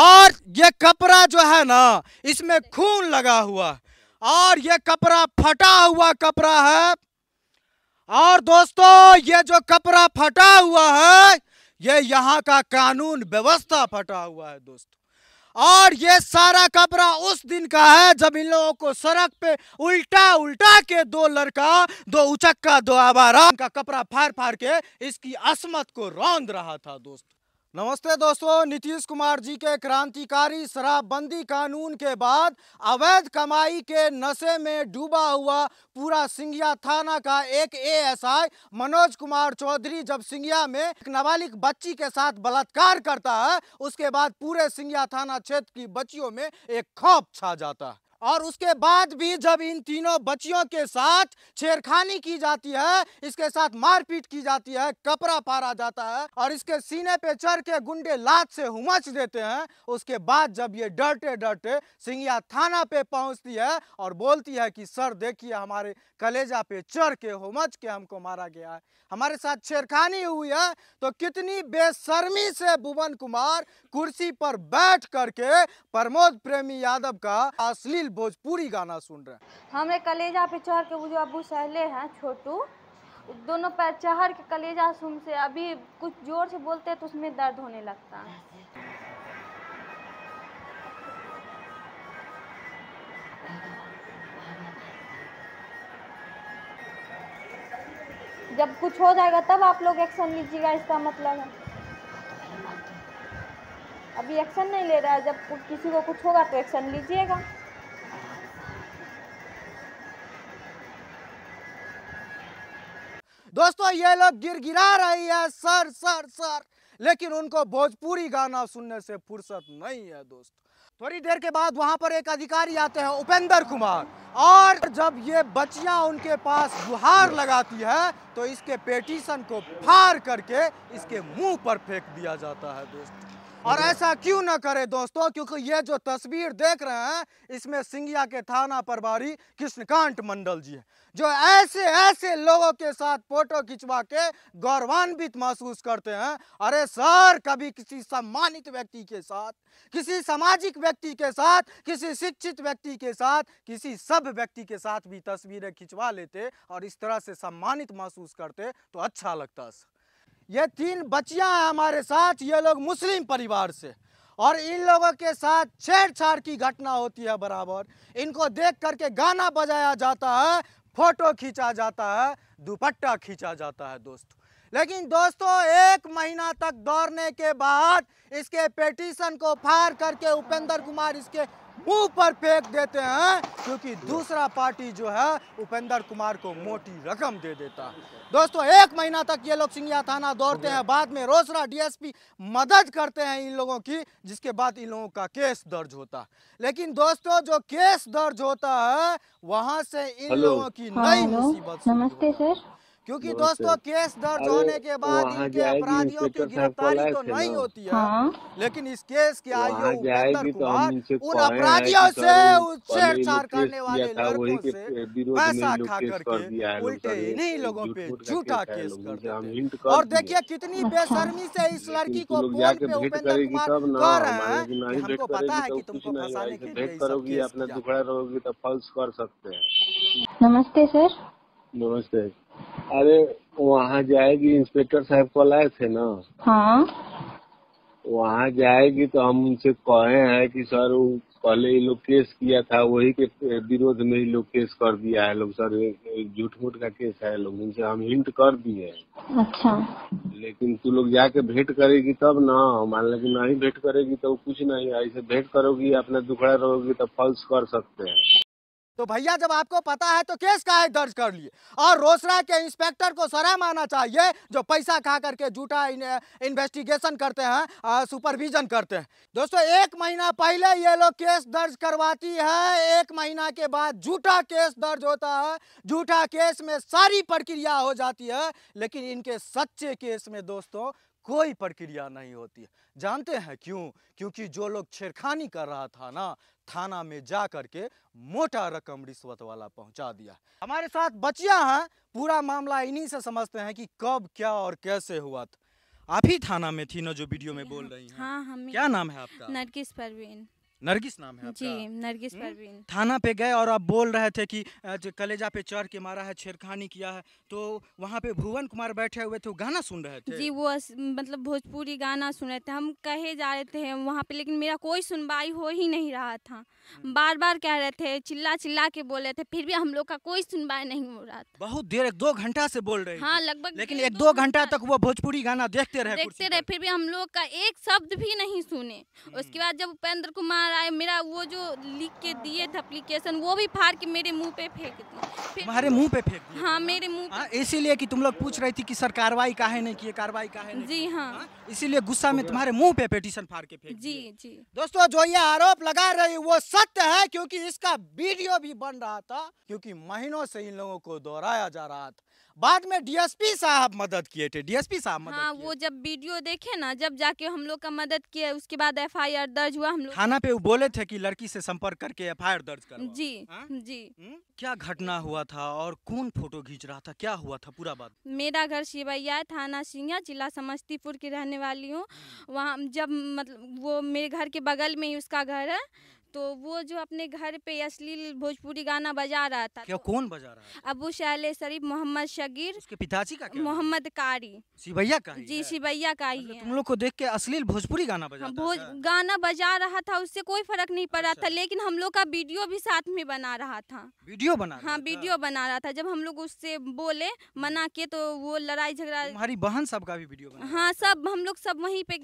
और ये कपड़ा जो है ना इसमें खून लगा हुआ और ये कपड़ा फटा हुआ कपड़ा है और दोस्तों ये जो कपड़ा फटा हुआ है ये यहाँ का कानून व्यवस्था फटा हुआ है दोस्तों और ये सारा कपड़ा उस दिन का है जब इन लोगों को सड़क पे उल्टा उल्टा के दो लड़का दो उचक्का दो आवारा का कपड़ा फाड़ फाड़ के इसकी असमत को रौंद रहा था दोस्तों नमस्ते दोस्तों नीतीश कुमार जी के क्रांतिकारी शराबबंदी कानून के बाद अवैध कमाई के नशे में डूबा हुआ पूरा सिंघिया थाना का एक एएसआई मनोज कुमार चौधरी जब सिंघिया में एक नाबालिग बच्ची के साथ बलात्कार करता है उसके बाद पूरे सिंघिया थाना क्षेत्र की बच्चियों में एक खौफ छा जाता है और उसके बाद भी जब इन तीनों बच्चियों के साथ छेड़खानी की जाती है इसके साथ मारपीट की जाती है कपड़ा पारा जाता है और इसके सीने पे चढ़ के गुंडे लात से हुमच देते हैं उसके बाद जब ये डरते डरते सिंगिया थाना पे पहुंचती है और बोलती है कि सर देखिए हमारे कलेजा पे चढ़ के हुमच के हमको मारा गया है हमारे साथ छेड़खानी हुई है तो कितनी बेशर्मी से भुवन कुमार कुर्सी पर बैठ करके प्रमोद प्रेमी यादव का अश्लील भोजपुरी गाना सुन रहे हैं हमें कलेजा पे चढ़ के वो जो अबू सहले हैं छोटू दोनों पैर चढ़ के कलेजा सुन से अभी कुछ जोर से बोलते हैं तो उसमें दर्द होने लगता है जब कुछ हो जाएगा तब आप लोग एक्शन लीजिएगा इसका मतलब है अभी एक्शन नहीं ले रहा है जब किसी को कुछ होगा तो एक्शन लीजिएगा दोस्तों ये लोग गिर गिरा रही है सर सर सर लेकिन उनको भोजपुरी गाना सुनने से फुर्सत नहीं है दोस्तों थोड़ी देर के बाद वहाँ पर एक अधिकारी आते हैं उपेंद्र कुमार और जब ये बच्चियाँ उनके पास गुहार लगाती है तो इसके पेटिशन को फार करके इसके मुंह पर फेंक दिया जाता है दोस्तों और ऐसा क्यों ना करे दोस्तों क्योंकि ये जो तस्वीर देख रहे हैं इसमें सिंगिया के थाना प्रभारी कृष्णकांत मंडल जी है जो ऐसे ऐसे लोगों के साथ फोटो खिंचवा के गौरवान्वित महसूस करते हैं अरे सर कभी किसी सम्मानित व्यक्ति के साथ किसी सामाजिक व्यक्ति के साथ किसी शिक्षित व्यक्ति के साथ किसी सब व्यक्ति के साथ भी तस्वीरें खिंचवा लेते और इस तरह से सम्मानित महसूस करते तो अच्छा लगता सर ये तीन बच्चियां हैं हमारे साथ ये लोग मुस्लिम परिवार से और इन लोगों के साथ छेड़छाड़ की घटना होती है बराबर इनको देख करके गाना बजाया जाता है फोटो खींचा जाता है दुपट्टा खींचा जाता है दोस्तों लेकिन दोस्तों एक महीना तक दौड़ने के बाद इसके पेटीशन को फार करके उपेंद्र कुमार इसके मुंह पर फेंक देते हैं क्योंकि दूसरा पार्टी जो है उपेंद्र कुमार को मोटी रकम दे देता है दोस्तों एक महीना तक ये लोग सिंगिया थाना दौड़ते हैं बाद में रोसरा डीएसपी मदद करते हैं इन लोगों की जिसके बाद इन लोगों का केस दर्ज होता है लेकिन दोस्तों जो केस दर्ज होता है वहां से इन लोगों की नई हाँ, मुसीबत नमस्ते सर क्योंकि दोस्तों केस दर्ज होने के बाद इनके अपराधियों की गिरफ्तारी तो नहीं होती है हाँ। लेकिन इस केस तो के आयु उन अपराधियों तो से छेड़छाड़ करने वाले लड़कों से पैसा खा करके उल्टे इन्हीं लोगों पे झूठा केस कर और देखिए कितनी अच्छा। बेशर्मी से इस लड़की को फोन पे उपेंद्र कुमार कर रहे हैं हमको पता है की तुमको फंसाने के तो लिए अपना दुखड़ा रहोगी तो फॉल्स कर सकते हैं नमस्ते सर नमस्ते अरे वहाँ जाएगी इंस्पेक्टर साहब को लाए थे ना हाँ वहाँ जाएगी तो हम उनसे कहे हैं कि सर वो पहले ये लोग केस किया था वही के विरोध में ही लोग केस कर दिया है लोग सर झूठ मूठ का केस है लोग उनसे हम हिंट कर दिए अच्छा लेकिन तू लोग जाके भेंट करेगी तब ना मान लो कि नहीं भेंट करेगी तो कुछ नहीं है ऐसे भेंट करोगी अपना दुखड़ा रहोगी तो फॉल्स कर सकते हैं तो भैया जब आपको पता है तो केस का है दर्ज कर लिए और रोसरा के इंस्पेक्टर को सराय माना चाहिए जो पैसा खा करके झूठा इन्वेस्टिगेशन करते हैं सुपरविजन करते हैं दोस्तों एक महीना पहले ये लोग केस दर्ज करवाती है एक महीना के बाद झूठा केस दर्ज होता है झूठा केस में सारी प्रक्रिया हो जाती है लेकिन इनके सच्चे केस में दोस्तों कोई प्रक्रिया नहीं होती है जानते हैं क्यों क्योंकि जो लोग छेड़खानी कर रहा था ना थाना में जा करके मोटा रकम रिश्वत वाला पहुंचा दिया हमारे साथ बचिया हैं पूरा मामला इन्हीं से समझते हैं कि कब क्या और कैसे हुआ था आप ही थाना में थी ना जो वीडियो में बोल हाँ। रही हैं हाँ, क्या नाम है आपका नरगिस परवीन नरगिस नाम है जी नरगिस हम्म? परवीन थाना पे गए और आप बोल रहे थे कि कलेजा पे चढ़ के मारा है छेड़खानी किया है तो वहाँ पे भुवन कुमार बैठे हुए थे गाना सुन रहे थे जी वो मतलब भोजपुरी गाना सुन रहे थे हम कहे जा रहे थे वहाँ पे लेकिन मेरा कोई सुनवाई हो ही नहीं रहा था हम्म। बार बार कह रहे थे चिल्ला चिल्ला के बोल रहे थे फिर भी हम लोग का कोई सुनवाई नहीं हो रहा था बहुत देर एक दो घंटा से बोल रहे हाँ लगभग लेकिन एक दो घंटा तक वो भोजपुरी गाना देखते रहे देखते रहे फिर भी हम लोग का एक शब्द भी नहीं सुने हम्म। उसके बाद जब उपेंद्र कुमार आए मेरा वो जो लिख के दिए थे अप्लीकेशन वो भी फाड़ के मेरे मुंह पे फेंक दिए हमारे मुंह पे फेंक हाँ मेरे मुंह हाँ, इसीलिए कि तुम लोग पूछ रही थी कि सर कार्रवाई काहे नहीं किए कार्रवाई काहे नहीं जी हाँ।, हाँ इसीलिए गुस्सा में तुम्हारे मुंह पे पेटिशन फाड़ के फेंक जी जी दोस्तों जो ये आरोप लगा रही वो सत्य है क्योंकि इसका वीडियो भी बन रहा था क्योंकि महीनों से इन लोगों को दोहराया जा रहा था बाद में डीएसपी साहब मदद किए थे डीएसपी साहब मदद हाँ, वो जब वीडियो देखे ना जब जाके हम लोग का मदद किए उसके बाद एफ दर्ज हुआ हम लोग थाना पे वो बोले थे कि लड़की से संपर्क करके एफ दर्ज कर जी हा? जी हुँ? हम्म? क्या घटना हुआ था और कौन फोटो खींच रहा था क्या हुआ था पूरा बात मेरा घर शिवैया थाना सिंह जिला समस्तीपुर की रहने वाली हूँ हम्म। वहाँ जब मतलब वो मेरे घर के बगल में ही उसका घर है तो वो जो अपने घर पे अश्लील भोजपुरी गाना बजा रहा था क्या तो कौन बजा रहा है अबू शहले शरीफ मोहम्मद शगीर उसके पिताजी का मोहम्मद कारी सिवैया का जी सिवैया का ही मतलब तुम लोग को देख के अश्लील भोजपुरी गाना बजा हाँ, भोज गाना बजा रहा था उससे कोई फर्क नहीं पड़ रहा अच्छा। था लेकिन हम लोग का वीडियो भी साथ में बना रहा था वीडियो बना हाँ वीडियो बना रहा था जब हम लोग उससे बोले मना हम्म। के तो वो लड़ाई झगड़ा हमारी बहन सब का भी वीडियो बना हाँ सब हम लोग सब वहीं पे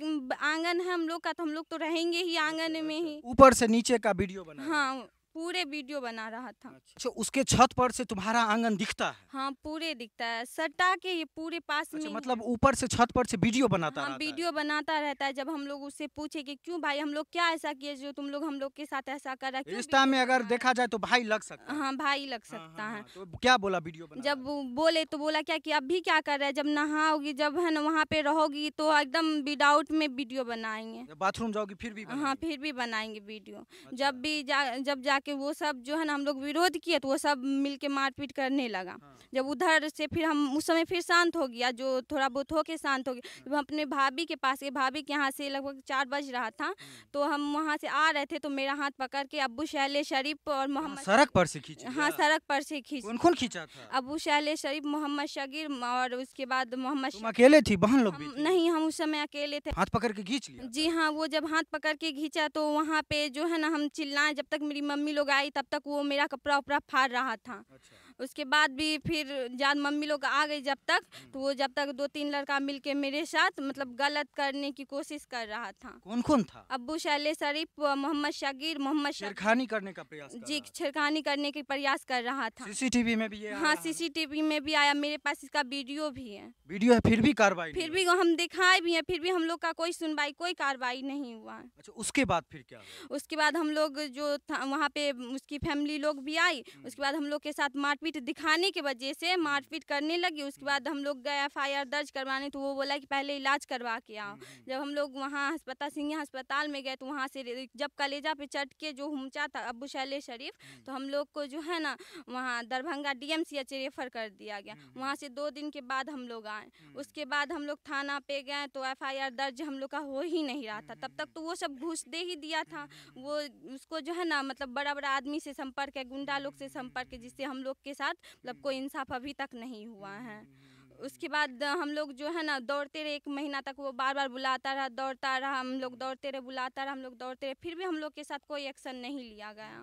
आंगन है हम लोग का तो हम लोग तो रहेंगे ही आंगन अच्छा, में अच्छा। ही ऊपर से नीचे का वीडियो बना हाँ पूरे वीडियो बना रहा था अच्छा, अच्छा उसके छत पर से तुम्हारा आंगन दिखता है हाँ पूरे दिखता है सटा के ये पूरे पास अच्छा, में मतलब ऊपर से छत पर से वीडियो बनाता हाँ, वीडियो बनाता रहता है जब हम लोग उससे पूछे कि क्यों भाई हम लोग क्या ऐसा किए जो तुम लोग हम लोग के साथ ऐसा कर रहा रिश्ता में अगर देखा जाए तो भाई लग सकता हाँ भाई लग हाँ, सकता हाँ, है हाँ, तो क्या बोला वीडियो जब बोले तो बोला क्या की अब भी क्या कर रहे हैं जब नहाओगी जब है ना वहाँ पे रहोगी तो एकदम विदाउट में वीडियो बनाएंगे बाथरूम जाओगी फिर भी हाँ फिर भी बनाएंगे वीडियो अच्छा। जब भी जब जा के वो सब जो है ना हम लोग विरोध किए तो वो सब मिल के मारपीट करने लगा हाँ। जब उधर से फिर हम उस समय फिर शांत हो गया जो थोड़ा बहुत होके शांत हो गया हाँ। जब हम अपने भाभी के पास गए भाभी के यहाँ से लगभग चार बज रहा था हाँ। तो हम वहाँ से आ रहे थे तो मेरा हाथ पकड़ के अबू शहले शरीफ और हाँ, मोहम्मद सड़क पर से खींच हाँ सड़क पर से खींच कौन खींचा था अबू शहले शरीफ मोहम्मद शगीर और उसके बाद मोहम्मद अकेले थी बहन लोग नहीं हम उस समय अकेले थे हाथ पकड़ के खींच जी हाँ वो जब हाथ पकड़ के खींचा तो वहाँ पे जो है ना हम चिल्लाए जब तक मेरी मम्मी आदमी लोग आई तब तक वो मेरा कपड़ा उपड़ा फाड़ रहा था अच्छा। उसके बाद भी फिर जान मम्मी लोग आ गई जब तक तो वो जब तक दो तीन लड़का मिल के मेरे साथ मतलब गलत करने की कोशिश कर रहा था कौन कौन था अबू शैले शरीफ मोहम्मद शगीर मोहम्मद छेड़खानी करने का प्रयास जी छिड़खानी करने के प्रयास कर रहा था सीसीटीवी में भी हाँ सीसीटीवी में भी आया मेरे पास इसका वीडियो भी है वीडियो है फिर भी कार्रवाई फिर भी हम दिखाए भी है फिर भी हम लोग का कोई सुनवाई कोई कार्रवाई नहीं हुआ अच्छा उसके बाद फिर क्या उसके बाद हम लोग जो था वहाँ पे उसकी फैमिली लोग भी आई हम्म। उसके बाद हम लोग के साथ मारपीट मारपीट दिखाने के वजह से मारपीट करने लगी उसके बाद हम लोग गए एफ दर्ज करवाने तो वो बोला कि पहले इलाज करवा के आओ हम्म, हम्म। जब हम लोग वहाँ अस्पताल सिंह अस्पताल में गए तो वहाँ से जब कलेजा पे चट के जो हमचा था अबू शैले शरीफ हम्म। तो हम लोग को जो है ना वहाँ दरभंगा डी एम रेफर कर दिया गया वहाँ से दो दिन के बाद हम लोग आए उसके बाद हम लोग थाना पे गए तो एफ दर्ज हम लोग का हो ही नहीं रहा था तब तक तो वो सब घूस दे ही दिया था वो उसको जो है ना मतलब बड़ा बड़ा आदमी से संपर्क है गुंडा लोग से संपर्क है जिससे हम लोग के साथ मतलब हम्म। कोई इंसाफ अभी तक नहीं हुआ हम्म, है हम्म, उसके बाद हम लोग जो है ना दौड़ते रहे एक महीना तक वो बार बार बुलाता रहा दौड़ता रहा हम लोग दौड़ते रहे बुलाता रहा हम लोग दौड़ते रहे फिर भी हम लोग के साथ कोई एक्शन नहीं लिया गया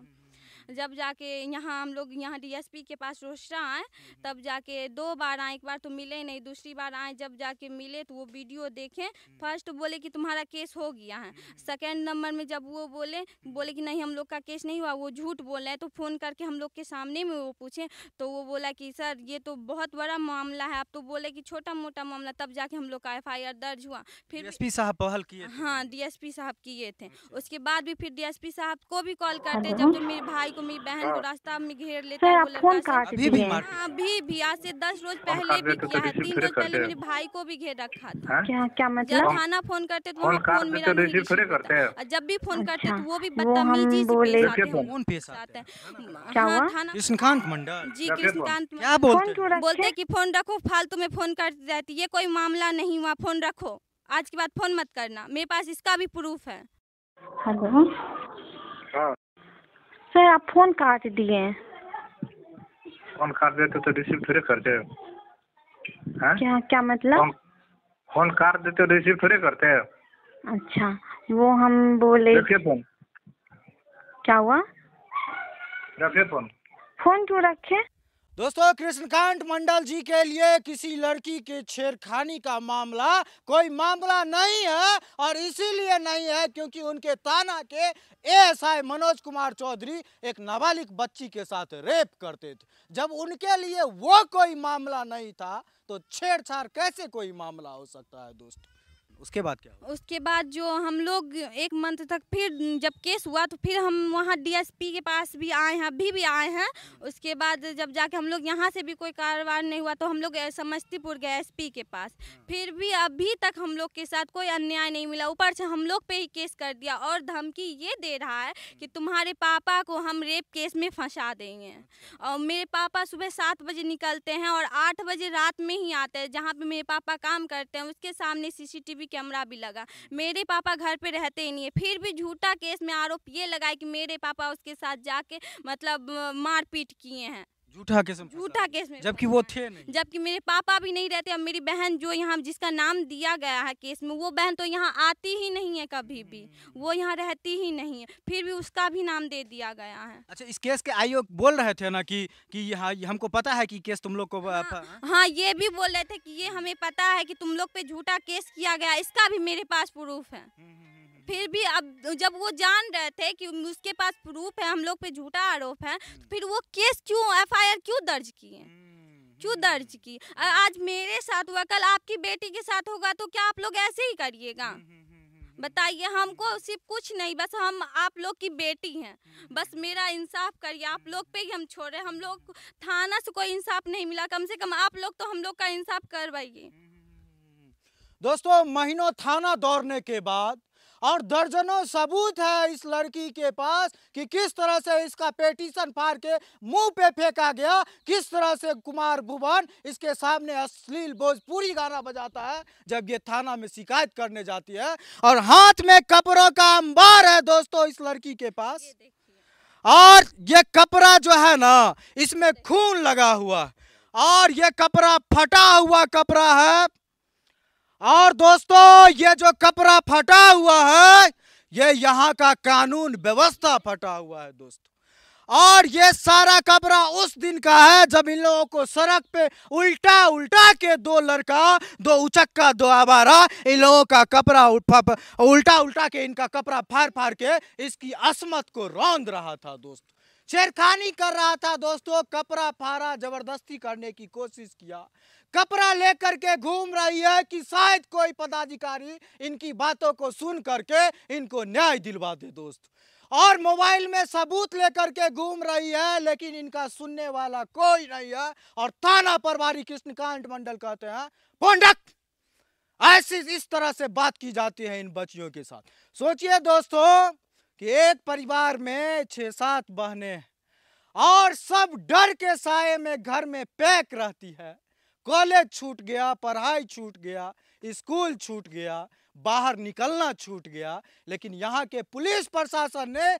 जब जाके यहाँ हम लोग यहाँ डीएसपी के पास रोस्टा आए हम्म। तब जाके दो बार आए एक बार तो मिले नहीं दूसरी बार आए जब जाके मिले तो वो वीडियो देखें हम्म। फर्स्ट बोले कि तुम्हारा केस हो गया है हम्म। सेकेंड नंबर में जब वो बोले बोले कि नहीं हम लोग का केस नहीं हुआ वो झूठ बोल रहे हैं तो फ़ोन करके हम लोग के सामने में वो पूछे तो वो बोला कि सर ये तो बहुत बड़ा मामला है आप तो बोले कि छोटा मोटा मामला तब जाके हम लोग का एफ दर्ज हुआ फिर डीएसपी साहब पहल किए हाँ डीएसपी साहब किए थे अच्छा। उसके बाद भी फिर डीएसपी साहब को भी कॉल करते जब जब तो मेरे भाई को मेरी बहन को हाँ। रास्ता में घेर लेते हैं अभी भी हाँ, अभी भी आज से दस रोज पहले भी तो किया है तीन रोज पहले मेरे भाई को भी घेर रखा था हाँ? क्या क्या मतलब जब थाना फोन करते तो फोन मेरा करते हैं जब भी फोन अच्छा, करते तो वो भी बदतमीजी से कृष्णकांत मंडल जी कृष्णकांत बोलते की फोन रखो फालतू में फोन कर जाती ये कोई मामला नहीं हुआ फोन रखो आज के बाद फोन मत करना मेरे पास इसका भी प्रूफ है हेलो हाँ सर आप फ़ोन काट दिए फोन काट देते तो, तो रिसीव थोड़े करते हैं हाँ? क्या क्या मतलब फोन काट देते तो रिसीव थोड़े करते हैं अच्छा वो हम बोले रखिए फोन क्या हुआ रखे फोन फोन क्यों रखे दोस्तों कृष्णकांत मंडल जी के लिए किसी लड़की के छेड़खानी का मामला कोई मामला नहीं है और इसीलिए नहीं है क्योंकि उनके ताना के एएसआई मनोज कुमार चौधरी एक नाबालिग बच्ची के साथ रेप करते थे जब उनके लिए वो कोई मामला नहीं था तो छेड़छाड़ कैसे कोई मामला हो सकता है दोस्तों उसके बाद क्या हुआ? उसके बाद जो हम लोग एक मंथ तक फिर जब केस हुआ तो फिर हम वहाँ डीएसपी के पास भी आए हैं अभी भी आए हैं उसके बाद जब जाके हम लोग यहाँ से भी कोई कारोबार नहीं हुआ तो हम लोग समस्तीपुर गए एसपी के पास हाँ। फिर भी अभी तक हम लोग के साथ कोई अन्याय नहीं मिला ऊपर से हम लोग पे ही केस कर दिया और धमकी ये दे रहा है कि हम्म। तुम्हारे पापा को हम रेप केस में फंसा देंगे अच्छा। और मेरे पापा सुबह सात बजे निकलते हैं और आठ बजे रात में ही आते हैं जहाँ पे मेरे पापा काम करते हैं उसके सामने सीसीटीवी कैमरा भी लगा मेरे पापा घर पे रहते ही नहीं है फिर भी झूठा केस में आरोप ये लगाए कि मेरे पापा उसके साथ जाके मतलब मारपीट किए हैं झूठा केस में झूठा केस में जबकि वो थे नहीं जबकि मेरे पापा भी नहीं रहते और मेरी बहन जो यहाँ जिसका नाम दिया गया है केस में वो बहन तो यहाँ आती ही नहीं है कभी भी हम्म। वो यहाँ रहती ही नहीं है फिर भी उसका भी नाम दे दिया गया है अच्छा इस केस के आयोग बोल रहे थे ना कि कि यहाँ हमको पता है कि केस तुम लोग को हाँ, हाँ, हाँ ये भी बोल रहे थे कि ये हम्म। हमें पता है कि तुम लोग पे झूठा केस किया गया इसका भी मेरे पास प्रूफ है हम्म, फिर भी अब जब वो जान रहे थे कि उसके पास प्रूफ है हम लोग पे झूठा आरोप है तो फिर वो केस क्यों एफ क्यों दर्ज किए क्यों दर्ज की आज मेरे साथ हुआ कल आपकी बेटी के साथ होगा तो क्या आप लोग ऐसे ही करिएगा बताइए हमको सिर्फ कुछ नहीं बस हम आप लोग की बेटी हैं बस मेरा इंसाफ करिए आप लोग पे ही हम छोड़ रहे हम लोग थाना से कोई इंसाफ नहीं मिला कम से कम आप लोग तो हम लोग का इंसाफ करवाइए दोस्तों महीनों थाना दौड़ने के बाद और दर्जनों सबूत है इस लड़की के पास कि किस तरह से इसका पेटीशन फाड़ के मुंह पे फेंका गया किस तरह से कुमार भुवन इसके सामने अश्लील भोजपुरी गाना बजाता है जब ये थाना में शिकायत करने जाती है और हाथ में कपड़ों का अंबार है दोस्तों इस लड़की के पास और ये कपड़ा जो है ना इसमें खून लगा हुआ और ये कपड़ा फटा हुआ कपड़ा है और दोस्तों ये जो कपड़ा फटा हुआ है ये यहाँ का कानून व्यवस्था फटा हुआ है दोस्तों और ये सारा कपड़ा उस दिन का है जब इन लोगों को सड़क पे उल्टा उल्टा के दो लड़का दो उचक्का दो आवारा इन लोगों का कपड़ा उल्टा उल्टा के इनका कपड़ा फाड़ फाड़ के इसकी असमत को रौंद रहा था दोस्तों छेड़खानी कर रहा था दोस्तों कपड़ा फाड़ा जबरदस्ती करने की कोशिश किया कपड़ा लेकर के घूम रही है कि शायद कोई पदाधिकारी इनकी बातों को सुन करके इनको न्याय दिलवा दे दोस्त और मोबाइल में सबूत लेकर के घूम रही है लेकिन इनका सुनने वाला कोई नहीं है और थाना प्रभारी कृष्णकांत मंडल कहते हैं पंडक ऐसी इस तरह से बात की जाती है इन बच्चियों के साथ सोचिए दोस्तों कि एक परिवार में छह सात बहने और सब डर के साय में घर में पैक रहती है कॉलेज छूट गया पढ़ाई छूट गया स्कूल छूट गया बाहर निकलना छूट गया लेकिन यहाँ के पुलिस प्रशासन ने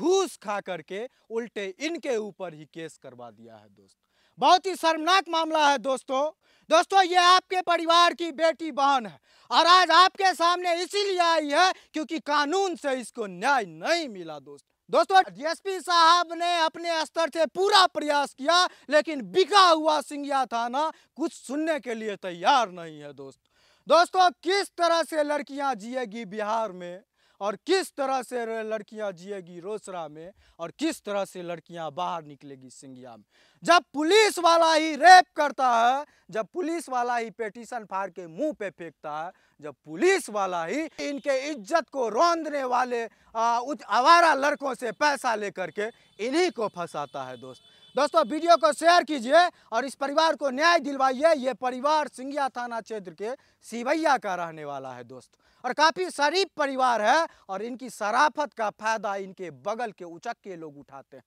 घूस खा करके उल्टे इनके ऊपर ही केस करवा दिया है दोस्त बहुत ही शर्मनाक मामला है दोस्तों दोस्तों ये आपके परिवार की बेटी बहन है और आज आपके सामने इसीलिए आई है क्योंकि कानून से इसको न्याय नहीं मिला दोस्त दोस्तों डीएसपी साहब ने अपने स्तर से पूरा प्रयास किया लेकिन बिका हुआ सिंगिया थाना कुछ सुनने के लिए तैयार नहीं है दोस्त दोस्तों किस तरह से लड़कियां जिएगी बिहार में और किस तरह से लड़कियां जिएगी रोसरा में और किस तरह से लड़कियां बाहर निकलेगी सिंगिया में जब पुलिस वाला ही रेप करता है जब पुलिस वाला ही पेटिशन फाड़ के मुंह पे फेंकता है जब पुलिस वाला ही इनके इज्जत को रौंदने वाले आवारा लड़कों से पैसा लेकर के इन्हीं को फंसाता है दोस्त दोस्तों वीडियो को शेयर कीजिए और इस परिवार को न्याय दिलवाइए ये परिवार सिंगिया थाना क्षेत्र के सिवैया का रहने वाला है दोस्त और काफ़ी शरीफ परिवार है और इनकी शराफत का फ़ायदा इनके बगल के उचक के लोग उठाते हैं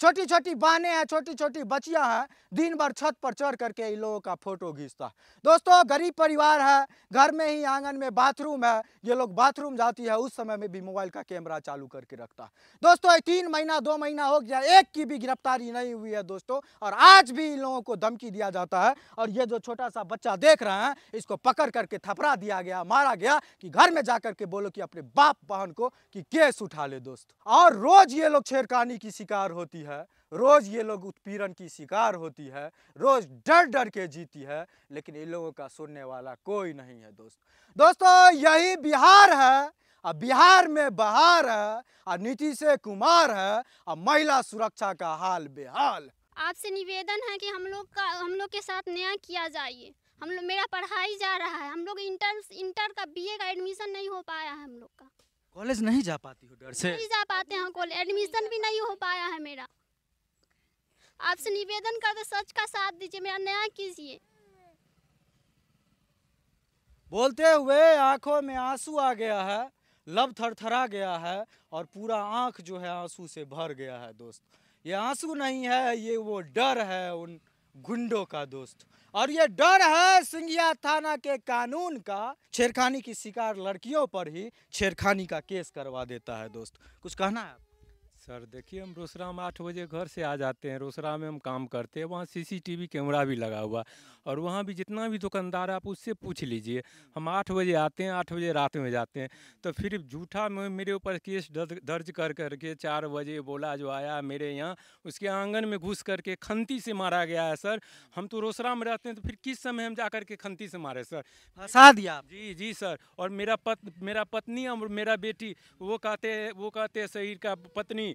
छोटी छोटी बाने हैं छोटी छोटी बचियां हैं दिन भर छत पर चढ़ करके इन लोगों का फोटो खींचता दोस्तों गरीब परिवार है घर में ही आंगन में बाथरूम है ये लोग बाथरूम जाती है उस समय में भी मोबाइल का कैमरा चालू करके रखता दोस्तों तीन महीना दो महीना हो गया एक की भी गिरफ्तारी नहीं हुई है दोस्तों और आज भी इन लोगों को धमकी दिया जाता है और ये जो छोटा सा बच्चा देख रहे हैं इसको पकड़ करके थपरा दिया गया मारा गया कि घर में जा करके बोलो कि अपने बाप बहन को कि केस उठा ले दोस्त और रोज ये लोग छेड़खानी की शिकार होती है है रोज़ ये लोग उत्पीड़न की शिकार होती है रोज़ डर डर के जीती है लेकिन इन लोगों का सुनने वाला कोई नहीं है दोस्त दोस्तों यही बिहार है और बिहार में बहार है और नीतीश कुमार है और महिला सुरक्षा का हाल बेहाल आपसे निवेदन है कि हम लोग का हम लोग के साथ न्याय किया जाइए हम लोग मेरा पढ़ाई जा रहा है हम लोग इंटर इंटर का बीए का एडमिशन नहीं हो पाया है हम लोग का कॉलेज नहीं जा पाती हो डर से नहीं जा पाते हैं कॉलेज एडमिशन भी नहीं हो पाया है मेरा आपसे निवेदन कर करते सच का साथ दीजिए मेरा नया कीजिए बोलते हुए आंखों में आंसू आ गया है लब थरथरा गया है और पूरा आंख जो है आंसू से भर गया है दोस्त ये आंसू नहीं है ये वो डर है उन गुंडों का दोस्त और ये डर है सिंघिया थाना के कानून का छेड़खानी की शिकार लड़कियों पर ही छेड़खानी का केस करवा देता है दोस्त कुछ कहना है सर देखिए हम में आठ बजे घर से आ जाते हैं रोसरा में हम काम करते हैं वहाँ सीसीटीवी कैमरा भी लगा हुआ और वहाँ भी जितना भी दुकानदार आप उससे पूछ लीजिए हम आठ बजे आते हैं आठ बजे रात में जाते हैं तो फिर झूठा में मेरे ऊपर केस दर्ज कर करके चार बजे बोला जो आया मेरे यहाँ उसके आंगन में घुस करके खंती से मारा गया है सर हम तो में रहते हैं तो फिर किस समय हम जा करके खंती से मारे सर फंसा दिया जी जी सर और मेरा पत मेरा पत्नी और मेरा बेटी वो कहते वो कहते शहीद का पत्नी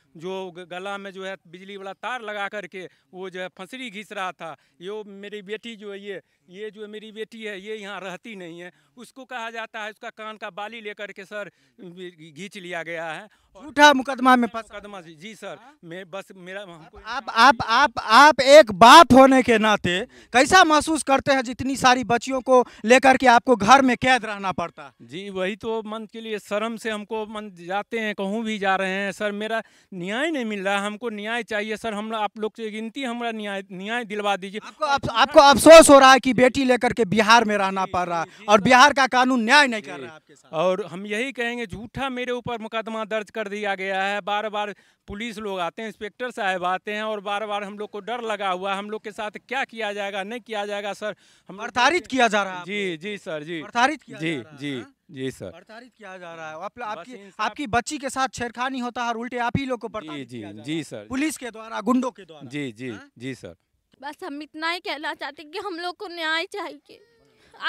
जो गला में जो है बिजली वाला तार लगा करके वो जो है फंसरी घिस रहा था ये मेरी बेटी जो है ये ये जो मेरी बेटी है ये यहाँ रहती नहीं है उसको कहा जाता है उसका कान का बाली लेकर के सर घींच लिया गया है झूठा मुकदमा में मुकदमा जी जी सर हाँ? मैं बस मेरा आप आप आप आप एक बाप होने के नाते कैसा महसूस करते हैं जितनी सारी बच्चियों को लेकर के आपको घर में कैद रहना पड़ता जी वही तो मन के लिए शर्म से हमको मन जाते हैं कहूँ भी जा रहे हैं सर मेरा न्याय नहीं मिल रहा हमको न्याय चाहिए सर हम आप लोग से गिनती हमारा न्याय न्याय दिलवा दीजिए आपको आप, आपको अफसोस हो रहा है कि बेटी लेकर के बिहार में रहना पड़ रहा है और बिहार का कानून न्याय नहीं कर रहा आपके साथ और हम यही कहेंगे झूठा मेरे ऊपर मुकदमा दर्ज कर दिया गया है बार बार पुलिस लोग आते हैं इंस्पेक्टर साहब आते हैं और बार बार हम लोग को डर लगा हुआ है हम लोग के साथ क्या किया जाएगा नहीं किया जाएगा सर हम अर्थारित किया जा रहा है जी जी सर जी किया जी जी हाँ? जी सर प्रताड़ित किया जा रहा है आप, आपकी आपकी बच्ची के साथ छेड़खानी होता है और उल्टे आप ही लोग को जी जी जी सर पुलिस के द्वारा गुंडों के द्वारा जी जी हाँ? जी सर बस हम इतना ही कहना चाहते कि हम लोग को न्याय चाहिए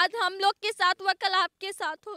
आज हम लोग के साथ हुआ कल आपके साथ हो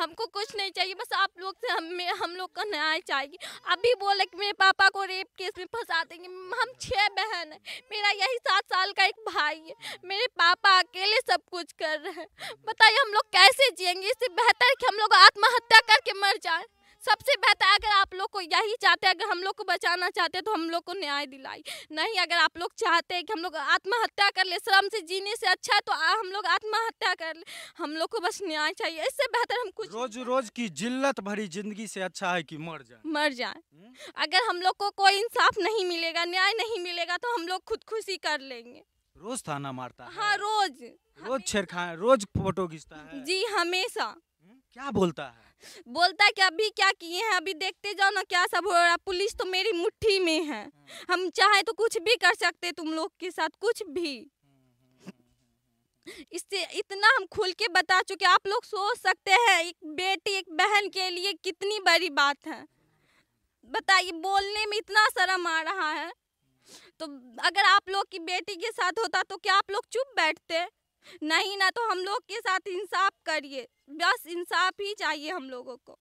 हमको कुछ नहीं चाहिए बस आप लोग से हमें हम लोग का न्याय चाहिए अभी बोले कि मेरे पापा को रेप केस में फंसा देंगे हम छः बहन है मेरा यही सात साल का एक भाई है मेरे पापा अकेले सब कुछ कर रहे हैं बताइए हम लोग कैसे जिएंगे इससे बेहतर कि हम लोग आत्महत्या करके मर जाएं सबसे बेहतर अगर आप लोग को यही चाहते हैं अगर हम लोग को बचाना चाहते हैं तो हम लोग को न्याय दिलाई नहीं अगर आप लोग चाहते हैं कि हम लोग आत्महत्या कर ले श्रम से जीने से अच्छा है तो आ, हम लोग आत्महत्या कर ले हम लोग को बस न्याय चाहिए इससे बेहतर हम कुछ रोज रोज की जिल्लत भरी जिंदगी से अच्छा है कि मर जाए मर जाए हम्म? अगर हम लोग को कोई इंसाफ नहीं मिलेगा न्याय नहीं मिलेगा तो हम लोग खुदकुशी कर लेंगे रोज थाना मारता है हाँ रोज रोज छेड़खा रोज फोटो खींचता है जी हमेशा हम्म? क्या बोलता है बोलता है कि अभी क्या किए हैं अभी देखते जाओ ना क्या सब हो रहा पुलिस तो मेरी मुट्ठी में है हम्म। हम चाहे तो कुछ भी कर सकते तुम लोग के साथ कुछ भी इससे इतना हम खुल के बता चुके आप लोग सोच सकते हैं एक बेटी एक बहन के लिए कितनी बड़ी बात है बताइए बोलने में इतना शर्म आ रहा है तो अगर आप लोग की बेटी के साथ होता तो क्या आप लोग चुप बैठते नहीं ना तो हम लोग के साथ इंसाफ करिए बस इंसाफ ही चाहिए हम लोगों को